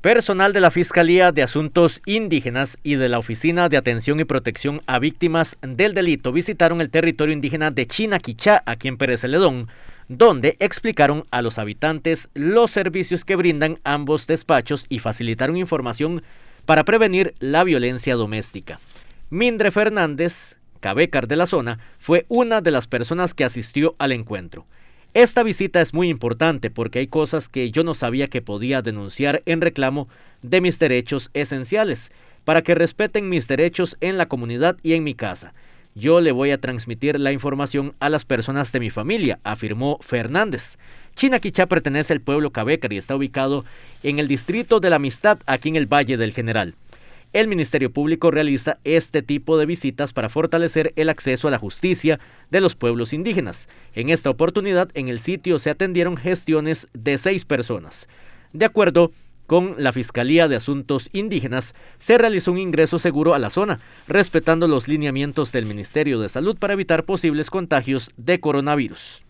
Personal de la Fiscalía de Asuntos Indígenas y de la Oficina de Atención y Protección a Víctimas del Delito visitaron el territorio indígena de Quichá, aquí en Pérez Celedón, donde explicaron a los habitantes los servicios que brindan ambos despachos y facilitaron información para prevenir la violencia doméstica. Mindre Fernández, cabecar de la zona, fue una de las personas que asistió al encuentro. Esta visita es muy importante porque hay cosas que yo no sabía que podía denunciar en reclamo de mis derechos esenciales, para que respeten mis derechos en la comunidad y en mi casa. Yo le voy a transmitir la información a las personas de mi familia, afirmó Fernández. Chinaquichá pertenece al pueblo Cabecar y está ubicado en el distrito de la Amistad, aquí en el Valle del General el Ministerio Público realiza este tipo de visitas para fortalecer el acceso a la justicia de los pueblos indígenas. En esta oportunidad, en el sitio se atendieron gestiones de seis personas. De acuerdo con la Fiscalía de Asuntos Indígenas, se realizó un ingreso seguro a la zona, respetando los lineamientos del Ministerio de Salud para evitar posibles contagios de coronavirus.